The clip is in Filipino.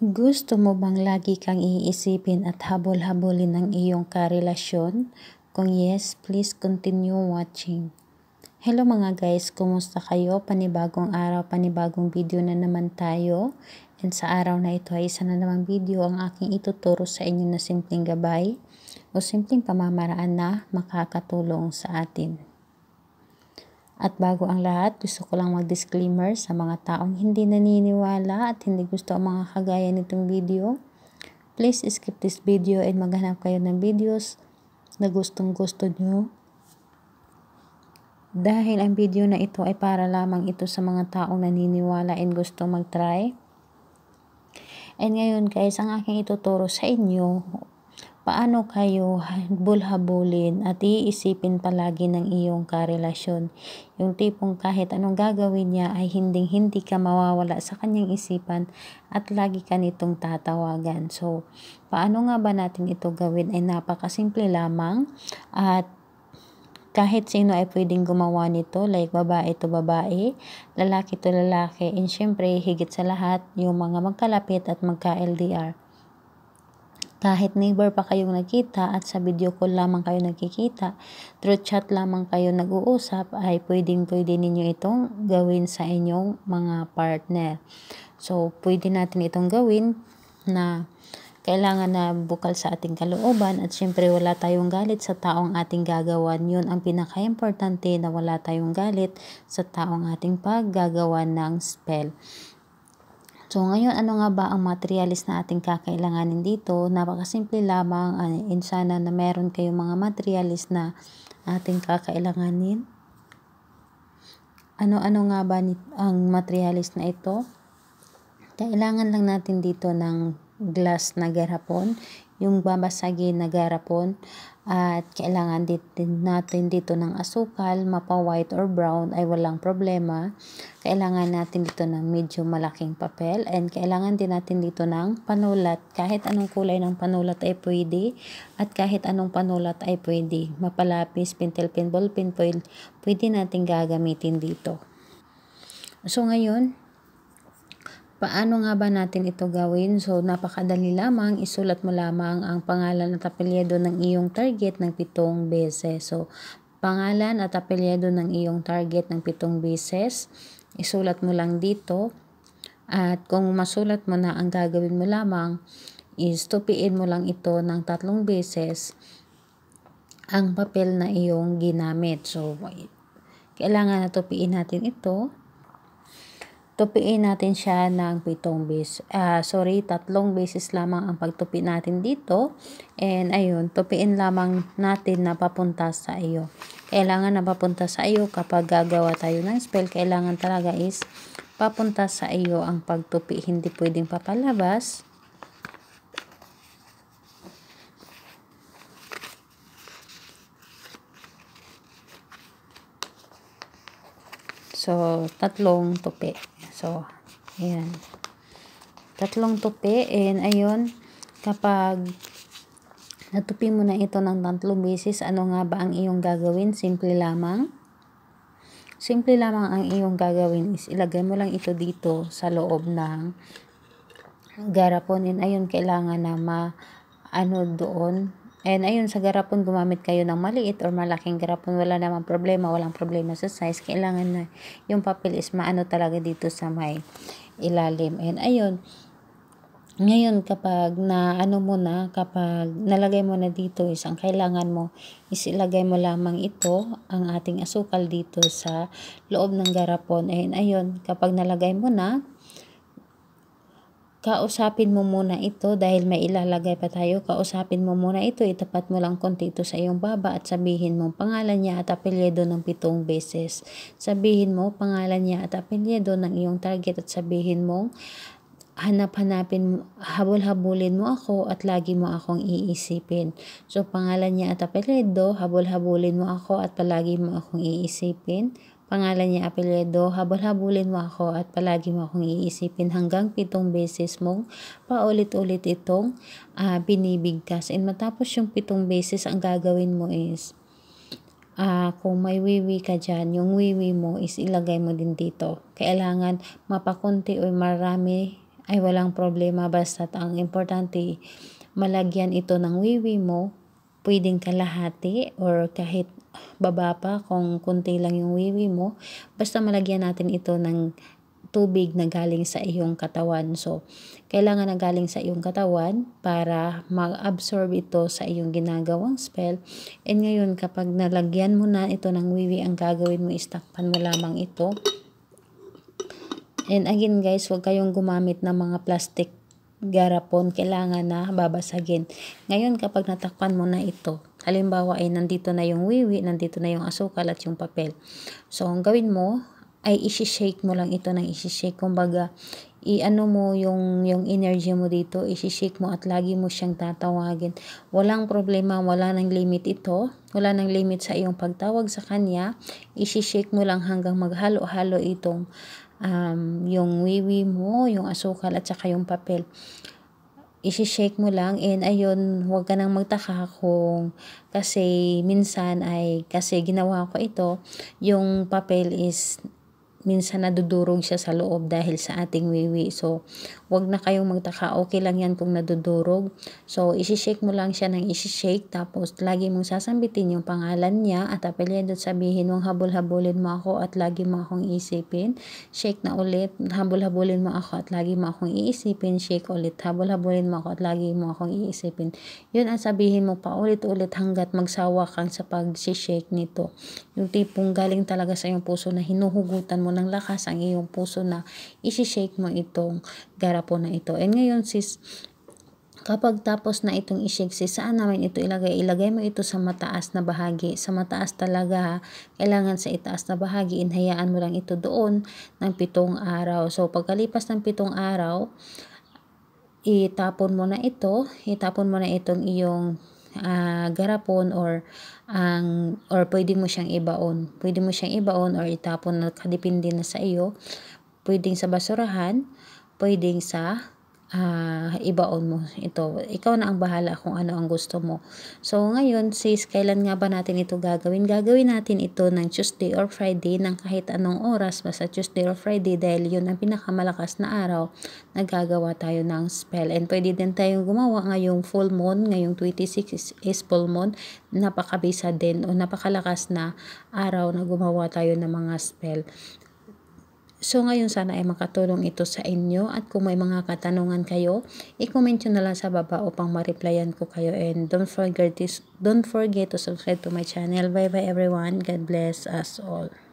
Gusto mo bang lagi kang iisipin at habol-habolin ang iyong karelasyon? Kung yes, please continue watching. Hello mga guys, kumusta kayo? Panibagong araw, panibagong video na naman tayo. And sa araw na ito ay isa na namang video ang aking ituturo sa inyo na simpleng gabay o simpleng pamamaraan na makakatulong sa atin. At bago ang lahat, gusto ko lang mag-disclaimer sa mga taong hindi naniniwala at hindi gusto ang mga kagaya nitong video. Please skip this video and maghanap kayo ng videos na gustong gusto nyo. Dahil ang video na ito ay para lamang ito sa mga taong naniniwala and gusto mag-try. And ngayon guys, ang aking ituturo sa inyo paano kayo bulhabulin at iisipin palagi ng iyong karelasyon. Yung tipong kahit anong gagawin niya ay hinding-hindi ka mawawala sa kanyang isipan at lagi ka nitong tatawagan. So, paano nga ba natin ito gawin ay napakasimple lamang at kahit sino ay pwedeng gumawa nito, like babae to babae, lalaki to lalaki, and syempre higit sa lahat yung mga magkalapit at magka-LDR. Kahit neighbor pa kayong nakita at sa video call lamang kayo nagkikita, through chat lamang kayo nag-uusap, ay pwedeng-pwede ninyo itong gawin sa inyong mga partner. So, pwede natin itong gawin na kailangan na bukal sa ating kalooban at syempre wala tayong galit sa taong ating gagawan. Yun ang pinaka-importante na wala tayong galit sa taong ating paggagawa ng spell. So ngayon ano nga ba ang materials na ating kakailanganin dito? Napakasimple lamang ah, and sana na meron kayong mga materials na ating kakailanganin. Ano-ano nga ba ang materials na ito? Kailangan lang natin dito ng glass na garapon, yung babasagin na garapon at kailangan din natin dito ng asukal, mapa white or brown ay walang problema. Kailangan natin dito ng medyo malaking papel and kailangan din natin dito ng panulat. Kahit anong kulay ng panulat ay pwede at kahit anong panulat ay pwede. Mapalapis, pintel pin, ballpen, pwede natin gagamitin dito. So ngayon, Paano nga ba natin ito gawin? So, napakadali lamang. Isulat mo lamang ang pangalan at apelyido ng iyong target ng pitong beses. So, pangalan at apelyido ng iyong target ng pitong beses. Isulat mo lang dito. At kung masulat mo na ang gagawin mo lamang is tupiin mo lang ito ng tatlong beses ang papel na iyong ginamit. So, kailangan natupiin natin ito tupiin natin siya ng pitong base. Uh, sorry, tatlong bases lamang ang pagtupi natin dito. And ayun, tupiin lamang natin na papunta sa iyo. Kailangan na papunta sa iyo kapag gagawa tayo ng spell. Kailangan talaga is papunta sa iyo ang pagtupi. Hindi pwedeng papalabas. So, tatlong tupi. So, ayan. Tatlong tupi and ayun, kapag natupi mo na ito ng tatlong beses, ano nga ba ang iyong gagawin? Simple lamang. Simple lamang ang iyong gagawin is ilagay mo lang ito dito sa loob ng garapon and ayun kailangan na ma ano doon And ayun, sa garapon, gumamit kayo ng maliit or malaking garapon. Wala naman problema, walang problema sa size. Kailangan na yung papel is maano talaga dito sa may ilalim. And ayun, ngayon kapag na ano mo na, kapag nalagay mo na dito is ang kailangan mo is ilagay mo lamang ito, ang ating asukal dito sa loob ng garapon. And ayun, kapag nalagay mo na, kausapin mo muna ito dahil may ilalagay pa tayo, kausapin mo muna ito, itapat mo lang konti ito sa iyong baba at sabihin mo pangalan niya at apelyedo ng pitong beses. Sabihin mo pangalan niya at apelyedo ng iyong target at sabihin mo hanap-hanapin, habol-habulin mo ako at lagi mo akong iisipin. So, pangalan niya at apelido, habol-habulin mo ako at palagi mo akong iisipin pangalan niya apelyedo, habol-habulin mo ako at palagi mo akong iisipin hanggang pitong beses mong paulit-ulit itong uh, binibigkas. And matapos yung pitong beses, ang gagawin mo is, uh, kung may wiwi ka dyan, yung wiwi mo is ilagay mo din dito. Kailangan mapakunti o marami ay walang problema basta ang importante malagyan ito ng wiwi mo pwedeng kalahati or kahit baba pa kung kunti lang yung wiwi mo. Basta malagyan natin ito ng tubig na galing sa iyong katawan. So, kailangan na galing sa iyong katawan para mag-absorb ito sa iyong ginagawang spell. And ngayon, kapag nalagyan mo na ito ng wiwi, ang gagawin mo is takpan mo lamang ito. And again guys, huwag kayong gumamit ng mga plastic garapon. Kailangan na babasagin. Ngayon, kapag natakpan mo na ito, Halimbawa ay nandito na yung wiwi, nandito na yung asukal at yung papel. So, ang gawin mo ay isi-shake mo lang ito ng isi-shake. Kumbaga, i-ano mo yung, yung energy mo dito, isi-shake mo at lagi mo siyang tatawagin. Walang problema, wala nang limit ito. Wala nang limit sa iyong pagtawag sa kanya. Isi-shake mo lang hanggang maghalo-halo itong um, yung wiwi mo, yung asukal at saka yung papel isi-shake mo lang and ayun, huwag ka nang magtaka kung kasi minsan ay kasi ginawa ko ito, yung papel is minsan nadudurog siya sa loob dahil sa ating wiwi. So, wag na kayong magtaka. Okay lang yan kung nadudurog. So, isi-shake mo lang siya ng isi-shake. Tapos, lagi mong sasambitin yung pangalan niya at apelyado at sabihin mong habol-habulin mo ako at lagi mo akong isipin. Shake na ulit. Habol-habulin mo ako at lagi mo akong iisipin. Shake ulit. Habol-habulin mo ako at lagi mo akong iisipin. Yun ang sabihin mo paulit-ulit hanggat magsawa kang sa pag-shake nito. Yung tipong galing talaga sa iyong puso na hinuhugutan mo ng lakas ang iyong puso na isi-shake mo itong garapo na ito. And ngayon sis, Kapag tapos na itong isi-shake sis, saan naman ito ilagay? Ilagay mo ito sa mataas na bahagi. Sa mataas talaga, kailangan sa itaas na bahagi, inhayaan mo lang ito doon ng pitong araw. So, pagkalipas ng pitong araw, itapon mo na ito, itapon mo na itong iyong uh, garapon or ang um, or pwede mo siyang ibaon. Pwede mo siyang ibaon or itapon na kadepende na sa iyo. Pwedeng sa basurahan, pwedeng sa uh, ibaon mo ito. Ikaw na ang bahala kung ano ang gusto mo. So, ngayon, sis, kailan nga ba natin ito gagawin? Gagawin natin ito ng Tuesday or Friday ng kahit anong oras, basta Tuesday or Friday dahil yun ang pinakamalakas na araw na gagawa tayo ng spell. And pwede din tayong gumawa ngayong full moon, ngayong 26 is, is full moon, napakabisa din o napakalakas na araw na gumawa tayo ng mga spell. So ngayon sana ay makatulong ito sa inyo at kung may mga katanungan kayo, i-comment nyo na lang sa baba upang ma-replyan ko kayo and don't forget, this, don't forget to subscribe to my channel. Bye bye everyone. God bless us all.